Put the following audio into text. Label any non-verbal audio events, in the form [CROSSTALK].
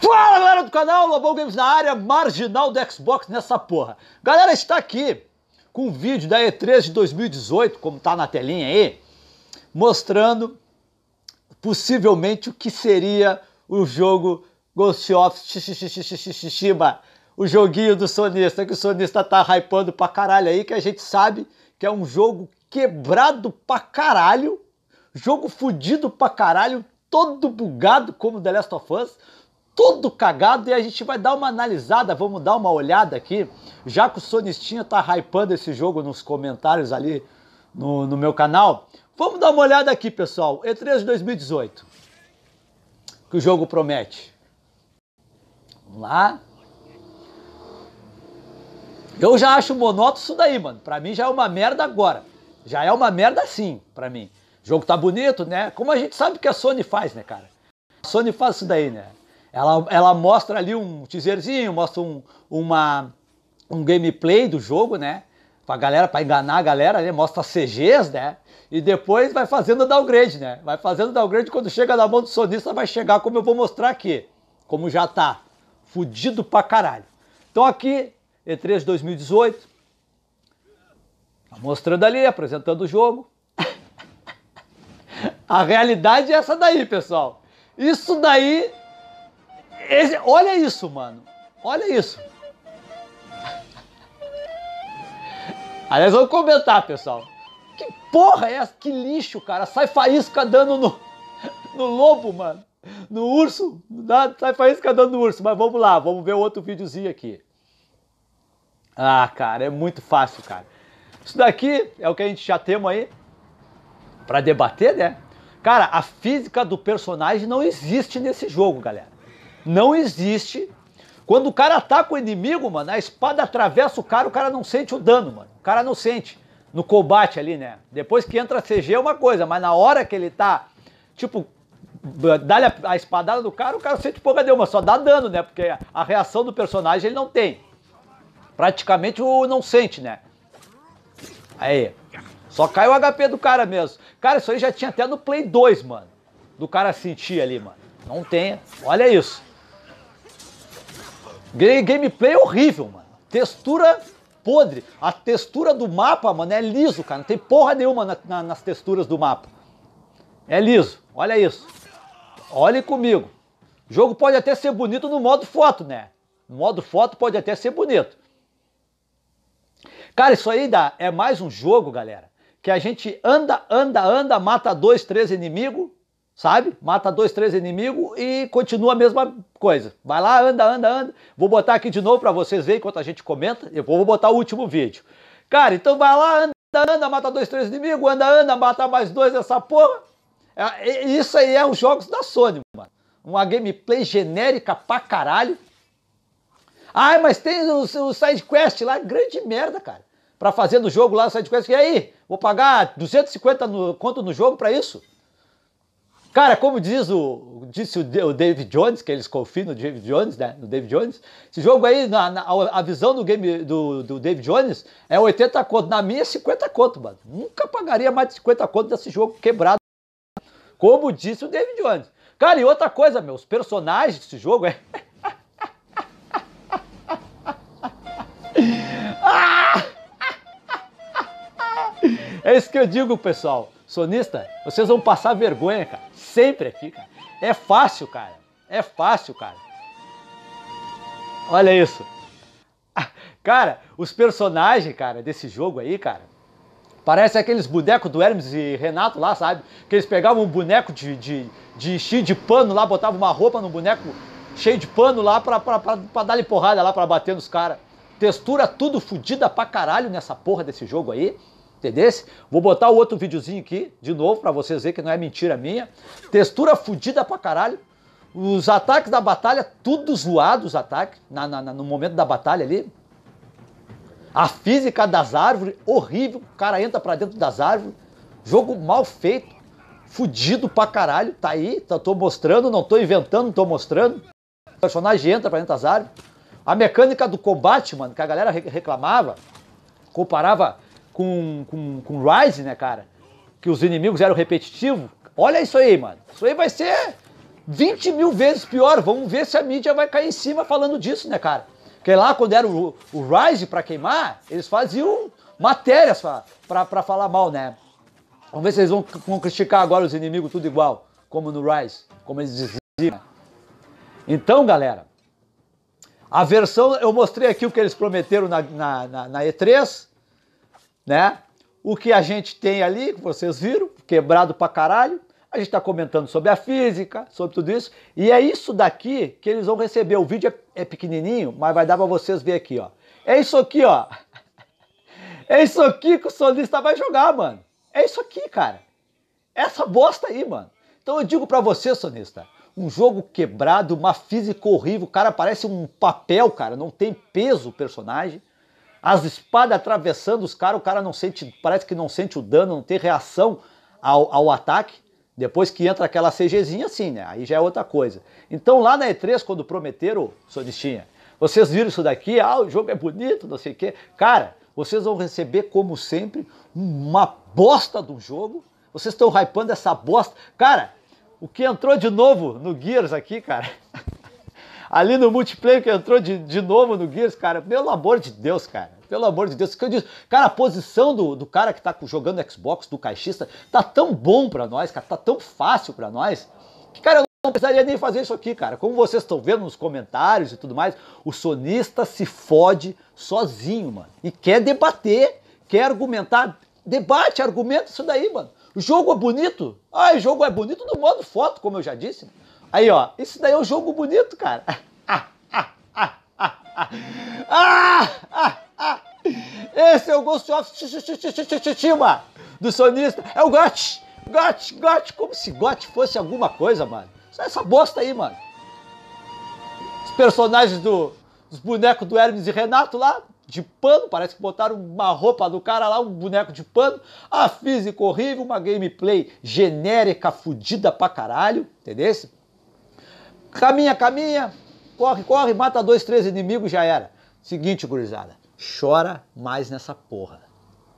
Fala galera do canal, Lobão Games na área, marginal do Xbox nessa porra. Galera, está aqui com um vídeo da E3 de 2018, como tá na telinha aí, mostrando possivelmente o que seria o jogo Ghost of Tsushima, o joguinho do sonista, que o sonista tá hypando pra caralho aí, que a gente sabe que é um jogo quebrado pra caralho, jogo fudido pra caralho, todo bugado como The Last of Us, todo cagado e a gente vai dar uma analisada, vamos dar uma olhada aqui. Já que o Sonistinha tá hypando esse jogo nos comentários ali no, no meu canal, vamos dar uma olhada aqui, pessoal. E3 de 2018. Que o jogo promete. Vamos lá. Eu já acho monótono isso daí, mano. Pra mim já é uma merda agora. Já é uma merda sim, pra mim. O jogo tá bonito, né? Como a gente sabe que a Sony faz, né, cara? A Sony faz isso daí, né? Ela, ela mostra ali um teaserzinho, mostra um, uma, um gameplay do jogo, né? Pra galera, para enganar a galera, né? mostra CGs, né? E depois vai fazendo downgrade, né? Vai fazendo downgrade quando chega na mão do sonista, vai chegar como eu vou mostrar aqui. Como já tá fudido pra caralho. Então aqui, E3 2018. Tá mostrando ali, apresentando o jogo. [LAUGHS] a realidade é essa daí, pessoal. Isso daí esse, olha isso, mano. Olha isso. [LAUGHS] Aliás, vamos comentar, pessoal. Que porra é essa? Que lixo, cara. Sai faísca dando no, no lobo, mano. No urso. Dá, sai faísca dando no urso. Mas vamos lá, vamos ver outro videozinho aqui. Ah, cara, é muito fácil, cara. Isso daqui é o que a gente já temos aí para debater, né? Cara, a física do personagem não existe nesse jogo, galera não existe. Quando o cara ataca o inimigo, mano, a espada atravessa o cara, o cara não sente o dano, mano. O cara não sente. No combate ali, né? Depois que entra CG é uma coisa, mas na hora que ele tá, tipo, dá-lhe a, a espadada do cara, o cara sente pouca deu, só dá dano, né? Porque a reação do personagem ele não tem. Praticamente o não sente, né? Aí. Só cai o HP do cara mesmo. Cara, isso aí já tinha até no Play 2, mano. Do cara sentir ali, mano. Não tem. Olha isso. Gameplay horrível, mano. Textura podre. A textura do mapa, mano, é liso, cara. Não tem porra nenhuma na, na, nas texturas do mapa. É liso. Olha isso. Olhe comigo. O jogo pode até ser bonito no modo foto, né? No modo foto pode até ser bonito. Cara, isso aí dá. é mais um jogo, galera, que a gente anda, anda, anda, mata dois, três inimigos, sabe? Mata dois, três inimigos e continua a mesma coisa. Vai lá, anda, anda, anda. Vou botar aqui de novo para vocês verem enquanto a gente comenta. Eu vou botar o último vídeo. Cara, então vai lá, anda, anda, mata dois, três inimigos, anda, anda, mata mais dois essa porra. É, isso aí é os jogos da Sony, mano. Uma gameplay genérica pra caralho. Ai, mas tem o, o sidequest lá, grande merda, cara. Pra fazer no jogo lá o sidequest. E aí? Vou pagar 250 no, conto no jogo pra isso? Cara, como diz o, disse o David Jones, que eles confiam no David Jones, né? No David Jones. Esse jogo aí, na, na a visão do game do, do, David Jones é 80 conto. Na minha 50 conto, mano. Nunca pagaria mais de 50 conto desse jogo quebrado. Como disse o David Jones. Cara, e outra coisa, meus personagens desse jogo é. [LAUGHS] Ah! [LAUGHS] É isso que eu digo, pessoal. Sonista, vocês vão passar vergonha, cara. Sempre aqui, cara. É fácil, cara. É fácil, cara. Olha isso. [LAUGHS] Cara, os personagens, cara, desse jogo aí, cara, parece aqueles bonecos do Hermes e Renato lá, sabe? Que eles pegavam um boneco de, de, de cheio de pano lá, botavam uma roupa no boneco cheio de pano lá pra, pra, pra, pra dar-lhe porrada lá, pra bater nos caras. Textura tudo fodida pra caralho nessa porra desse jogo aí. Entendesse? Vou botar o outro videozinho aqui, de novo, para vocês verem que não é mentira minha. Textura fodida pra caralho. Os ataques da batalha, tudo zoado os ataques, na, na, no momento da batalha ali. A física das árvores, horrível. O cara entra pra dentro das árvores. Jogo mal feito, fudido pra caralho. Tá aí, tá, tô mostrando, não tô inventando, tô mostrando. O personagem entra pra dentro das árvores. A mecânica do combate, mano, que a galera reclamava, comparava com, com, com Rise, né, cara? Que os inimigos eram repetitivos. Olha isso aí, mano. Isso aí vai ser 20 mil vezes pior. Vamos ver se a mídia vai cair em cima falando disso, né, cara? Porque lá, quando era o, o Rise para queimar, eles faziam matérias para falar mal, né? Vamos ver se eles vão, vão, criticar agora os inimigos tudo igual, como no Rise, como eles diziam. Então, galera, a versão, eu mostrei aqui o que eles prometeram na, na, na, na E3, né? O que a gente tem ali, que vocês viram, quebrado pra caralho. A gente está comentando sobre a física, sobre tudo isso. E é isso daqui que eles vão receber. O vídeo é, é pequenininho, mas vai dar para vocês ver aqui, ó. É isso aqui, ó. [LAUGHS] É isso aqui que o solista vai jogar, mano. É isso aqui, cara. Essa bosta aí, mano. Então eu digo para você, sonista, um jogo quebrado, uma física horrível, o cara parece um papel, cara, não tem peso o personagem as espadas atravessando os caras, o cara não sente, parece que não sente o dano, não tem reação ao, ao ataque. Depois que entra aquela CGzinha, assim, né? Aí já é outra coisa. Então lá na E3, quando prometeram, Sonistinha, vocês viram isso daqui, ah, o jogo é bonito, não sei o quê. Cara, vocês vão receber, como sempre, uma bosta do jogo. Vocês estão hypando essa bosta. Cara, o que entrou de novo no Gears aqui, cara? Ali no multiplayer que entrou de, de novo no Gears, cara, pelo amor de Deus, cara. Pelo amor de Deus, que eu disse, cara, a posição do, do cara que tá jogando Xbox, do caixista, tá tão bom pra nós, cara, tá tão fácil pra nós, que, cara, eu não precisaria nem fazer isso aqui, cara. Como vocês estão vendo nos comentários e tudo mais, o sonista se fode sozinho, mano. E quer debater, quer argumentar. Debate, argumenta isso daí, mano. O jogo é bonito? Ah, o jogo é bonito no modo foto, como eu já disse. Mano. Aí, ó, isso daí é um jogo bonito, cara. Ah, ah, ah, ah, ah. ah, ah, ah. Esse é o Ghost of Tsushima do sonista. É o GOT! GOT, GOT, como se GOT fosse alguma coisa, mano. Só é essa bosta aí, mano. Os personagens do. Os bonecos do Hermes e Renato lá, de pano, parece que botaram uma roupa do cara lá, um boneco de pano. A física horrível, uma gameplay genérica, fodida pra caralho, entendeu? Caminha, caminha, corre, corre, mata dois, três inimigos, já era. Seguinte, gurizada, chora mais nessa porra.